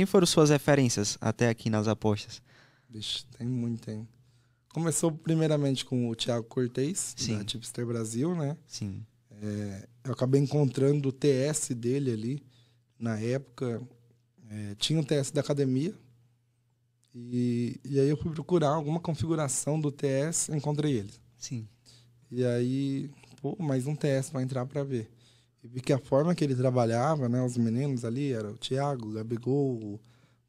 Quem foram suas referências até aqui nas apostas? Bicho, tem muito, hein? Começou primeiramente com o Thiago Cortez, Sim. da Tipster Brasil, né? Sim. É, eu acabei encontrando o TS dele ali, na época. É, tinha o TS da academia. E, e aí eu fui procurar alguma configuração do TS, encontrei ele. Sim. E aí, pô, mais um TS pra entrar para ver. E vi que a forma que ele trabalhava, né, os meninos ali, era o Thiago, o Gabigol, o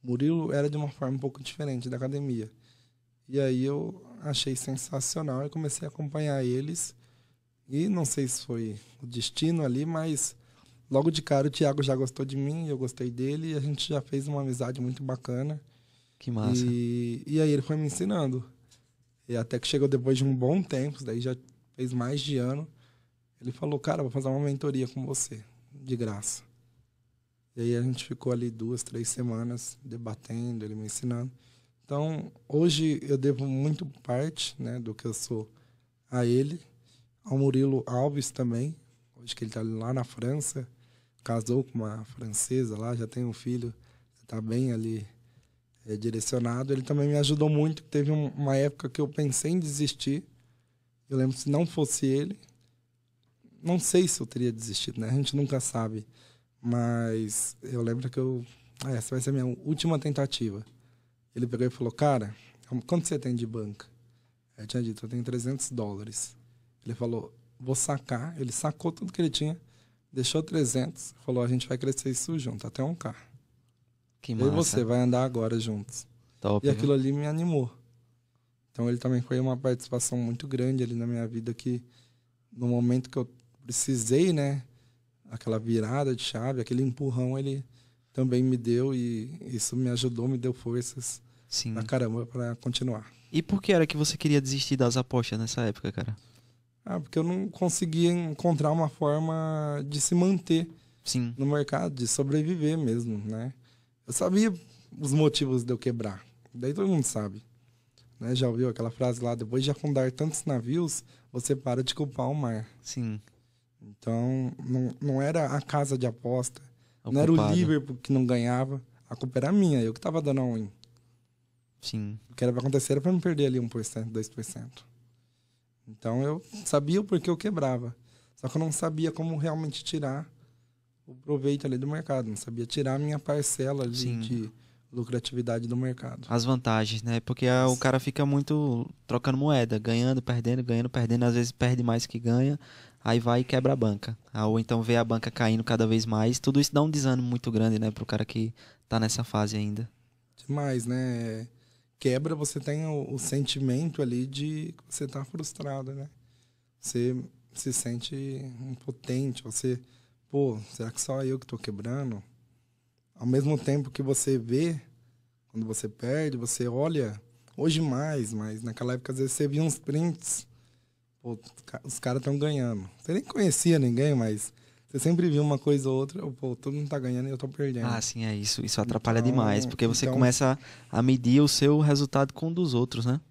Murilo, era de uma forma um pouco diferente da academia. E aí eu achei sensacional e comecei a acompanhar eles. E não sei se foi o destino ali, mas logo de cara o Thiago já gostou de mim, eu gostei dele, e a gente já fez uma amizade muito bacana. Que massa. E, e aí ele foi me ensinando. E até que chegou depois de um bom tempo, daí já fez mais de ano, ele falou, cara, vou fazer uma mentoria com você, de graça. E aí a gente ficou ali duas, três semanas debatendo, ele me ensinando. Então, hoje eu devo muito parte né, do que eu sou a ele, ao Murilo Alves também, hoje que ele está lá na França, casou com uma francesa lá, já tem um filho, está bem ali é, direcionado. Ele também me ajudou muito, teve uma época que eu pensei em desistir. Eu lembro se não fosse ele, não sei se eu teria desistido, né? A gente nunca sabe. Mas eu lembro que eu. Ah, essa vai ser a minha última tentativa. Ele pegou e falou: Cara, quanto você tem de banca? Eu tinha dito: Eu tenho 300 dólares. Ele falou: Vou sacar. Ele sacou tudo que ele tinha, deixou 300, falou: A gente vai crescer isso junto, até um carro. Que massa. e você vai andar agora juntos. Top, e aquilo ali me animou. Então ele também foi uma participação muito grande ali na minha vida que no momento que eu precisei, né? Aquela virada de chave, aquele empurrão, ele também me deu e isso me ajudou, me deu forças Sim. pra caramba para continuar. E por que era que você queria desistir das apostas nessa época, cara? Ah, porque eu não conseguia encontrar uma forma de se manter Sim. no mercado, de sobreviver mesmo, né? Eu sabia os motivos de eu quebrar. Daí todo mundo sabe. Né? Já ouviu aquela frase lá, depois de afundar tantos navios, você para de culpar o mar. Sim. Então, não, não era a casa de aposta. Não era o Liverpool que não ganhava. A culpa era minha, eu que tava dando a unha. Sim. O que era pra acontecer era pra me perder ali 1%, 2%. Então eu sabia o porquê eu quebrava. Só que eu não sabia como realmente tirar o proveito ali do mercado. Não sabia tirar a minha parcela ali Sim. de lucratividade do mercado. As vantagens, né? Porque a, é, o cara fica muito trocando moeda, ganhando, perdendo, ganhando, perdendo, às vezes perde mais que ganha, aí vai e quebra a banca. Ah, ou então vê a banca caindo cada vez mais. Tudo isso dá um desânimo muito grande, né, pro cara que tá nessa fase ainda. Demais, né? Quebra, você tem o, o sentimento ali de que você tá frustrado, né? Você se sente impotente, você, pô, será que só eu que tô quebrando? ao mesmo tempo que você vê, quando você perde, você olha, hoje mais, mas naquela época às vezes você via uns prints, pô, os caras estão ganhando. Você nem conhecia ninguém, mas você sempre viu uma coisa ou outra, pô, todo mundo tá ganhando e eu tô perdendo. Ah, sim, é isso. Isso atrapalha então, demais, porque você então, começa a medir o seu resultado com o um dos outros, né?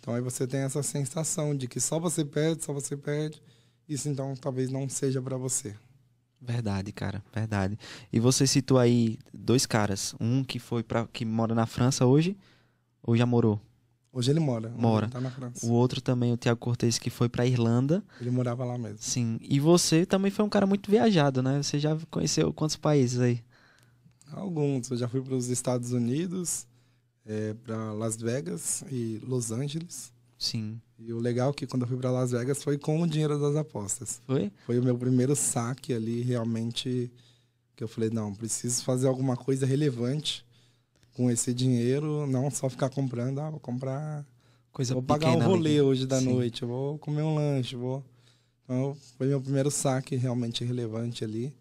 Então aí você tem essa sensação de que só você perde, só você perde. Isso então talvez não seja para você. Verdade, cara, verdade. E você citou aí dois caras, um que foi para que mora na França hoje, ou já morou? Hoje ele mora. Mora. Ele tá na França. O outro também, o Tiago Cortez, que foi para Irlanda. Ele morava lá mesmo. Sim. E você também foi um cara muito viajado, né? Você já conheceu quantos países aí? Alguns. Eu já fui para os Estados Unidos, é, eh, para Las Vegas e Los Angeles. Sim. E o legal é que quando eu fui para Las Vegas foi com o dinheiro das apostas. Foi? Foi o meu primeiro saque ali, realmente, que eu falei, não, preciso fazer alguma coisa relevante com esse dinheiro, não só ficar comprando, ah, vou comprar... Coisa vou pagar o um rolê hoje da Sim. noite, vou comer um lanche, vou... Então, foi meu primeiro saque realmente relevante ali.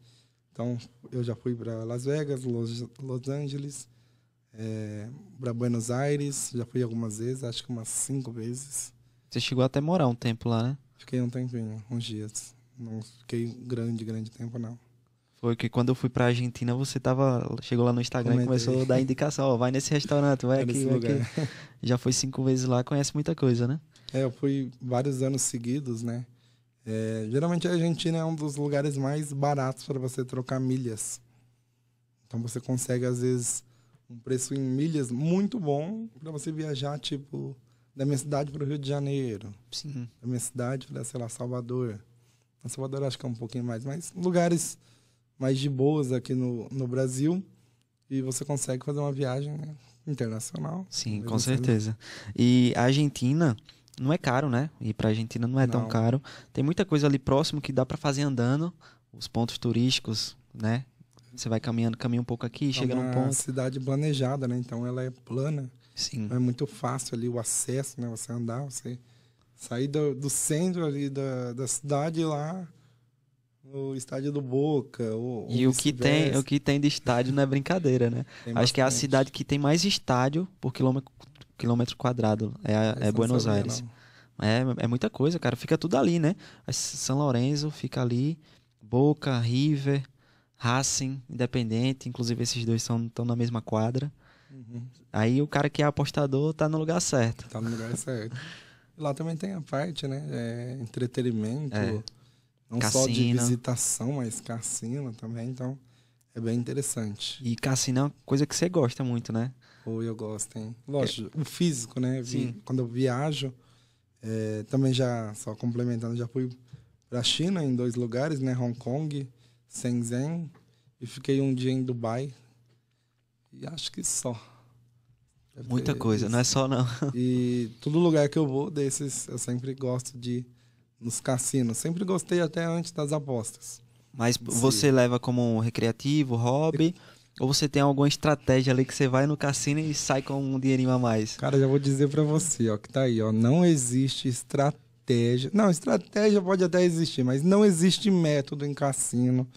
Então, eu já fui para Las Vegas, Los, Los Angeles, é, para Buenos Aires, já fui algumas vezes, acho que umas cinco vezes. Você chegou até morar um tempo lá, né? Fiquei um tempinho, uns dias. Não fiquei grande, grande tempo, não. Foi que quando eu fui pra Argentina, você tava. Chegou lá no Instagram Comentei. e começou a dar indicação, ó, vai nesse restaurante, vai é aqui, vai aqui. Já foi cinco vezes lá, conhece muita coisa, né? É, eu fui vários anos seguidos, né? É, geralmente a Argentina é um dos lugares mais baratos para você trocar milhas. Então você consegue, às vezes, um preço em milhas muito bom para você viajar, tipo, da minha cidade para o Rio de Janeiro. Sim. Da minha cidade para, sei lá, Salvador. Então, Salvador acho que é um pouquinho mais, mas lugares mais de boas aqui no, no Brasil. E você consegue fazer uma viagem internacional. Sim, com né? certeza. E a Argentina não é caro, né? Ir para Argentina não é não. tão caro. Tem muita coisa ali próximo que dá para fazer andando, os pontos turísticos, né? Você vai caminhando, caminha um pouco aqui, é chega num ponto. É uma cidade planejada, né? Então ela é plana. Sim. Então, é muito fácil ali o acesso, né? Você andar, você sair do, do centro ali da, da cidade lá o estádio do Boca. O, e o, que tem, o que tem de estádio não é brincadeira, né? Acho bastante. que é a cidade que tem mais estádio por quilômetro, quilômetro quadrado. É, a, é, Buenos Aires. É, é muita coisa, cara. Fica tudo ali, né? São Lourenço fica ali, Boca, River, Racing, Independente, inclusive esses dois estão na mesma quadra. Uhum. Aí o cara que é apostador tá no lugar certo. Tá no lugar certo. Lá também tem a parte, né? É, entretenimento, é. não cassino. só de visitação, mas cassino também, então é bem interessante. E cassino é uma coisa que você gosta muito, né? Ou eu gosto, hein? Lógico, é. o físico, né? Sim. Quando eu viajo, é, também já, só complementando, já fui pra China em dois lugares, né? Hong Kong Shenzhen e fiquei um dia em Dubai. E acho que só. Deve Muita coisa, isso. não é só não. E todo lugar que eu vou desses, eu sempre gosto de ir nos cassinos. Sempre gostei até antes das apostas. Mas você leva como recreativo, hobby? Ou você tem alguma estratégia ali que você vai no cassino e sai com um dinheirinho a mais? Cara, já vou dizer para você, ó, que tá aí, ó, não existe estratégia estratégia. Não, estratégia pode até existir, mas não existe método em cassino,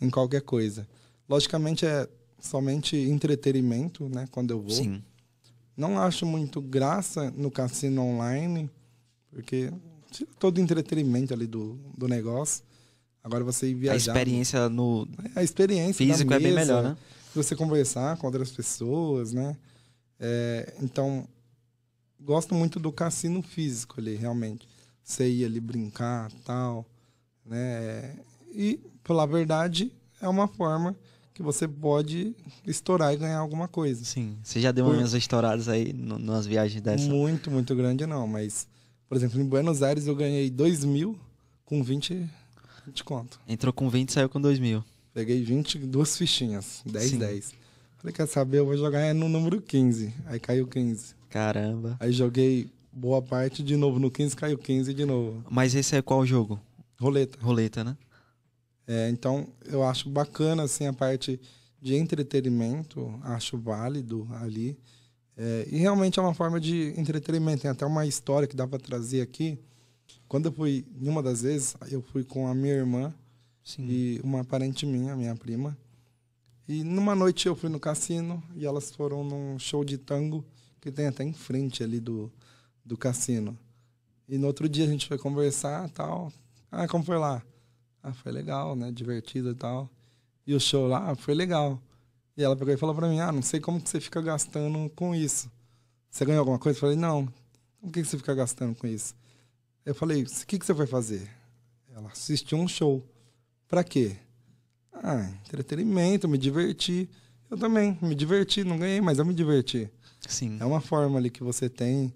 em qualquer coisa. Logicamente é somente entretenimento, né? Quando eu vou. Sim. Não acho muito graça no cassino online, porque tira todo o entretenimento ali do, do negócio. Agora você ir viajar. A experiência no. É, a experiência. Físico mesa, é bem melhor, né? Você conversar com outras pessoas, né? É, então, gosto muito do cassino físico ali, realmente você ia ali brincar tal, né? E, pela verdade, é uma forma que você pode estourar e ganhar alguma coisa. Sim, você já deu por... umas estouradas aí nas viagens dessa? Muito, muito grande não, mas, por exemplo, em Buenos Aires eu ganhei dois mil com 20, de conto. Entrou com 20 saiu com dois mil. Peguei 20, duas fichinhas, 10, Sim. 10. Falei, quer saber, eu vou jogar é no número 15. Aí caiu 15. Caramba. Aí joguei boa parte de novo. No 15 caiu 15 de novo. Mas esse é qual jogo? Roleta. Roleta, né? É, então, eu acho bacana assim, a parte de entretenimento, acho válido ali. É, e realmente é uma forma de entretenimento. Tem até uma história que dá para trazer aqui. Quando eu fui, em uma das vezes, eu fui com a minha irmã Sim. e uma parente minha, minha prima. E numa noite eu fui no cassino e elas foram num show de tango que tem até em frente ali do, do cassino. E no outro dia a gente foi conversar tal. Ah, como foi lá? Ah, foi legal, né? Divertido e tal. E o show lá foi legal. E ela pegou e falou pra mim: Ah, não sei como que você fica gastando com isso. Você ganhou alguma coisa? Eu falei: Não. O que você fica gastando com isso? Eu falei: O que, que você foi fazer? Ela assistiu um show. Pra quê? Ah, entretenimento, me diverti. Eu também me diverti, não ganhei, mas eu me diverti. Sim. É uma forma ali que você tem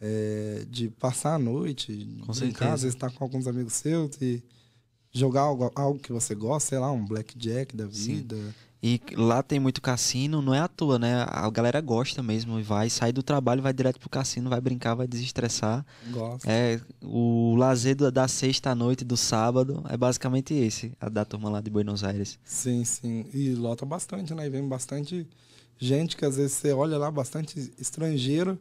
é, de passar a noite, em casa, às vezes estar com alguns amigos seus e jogar algo, algo que você gosta, sei lá, um blackjack da vida. Sim. E lá tem muito cassino, não é à toa, né? A galera gosta mesmo e vai, sai do trabalho, vai direto pro cassino, vai brincar, vai desestressar. Gosta. É, o lazer da sexta à noite, do sábado, é basicamente esse, a da turma lá de Buenos Aires. Sim, sim. E lota bastante, né? E vem bastante gente que às vezes você olha lá, bastante estrangeiro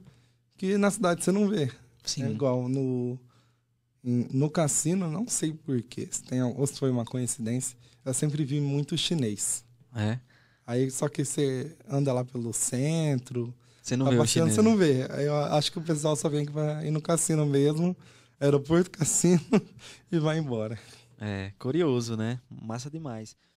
que na cidade você não vê. Sim. É igual no, no cassino, não sei porquê, se tem, ou se foi uma coincidência, eu sempre vi muito chinês. É? Aí só que você anda lá pelo centro. Você não tá vê Você não né? vê. Eu acho que o pessoal só vem que vai ir no cassino mesmo, aeroporto, cassino e vai embora. É, curioso, né? Massa demais.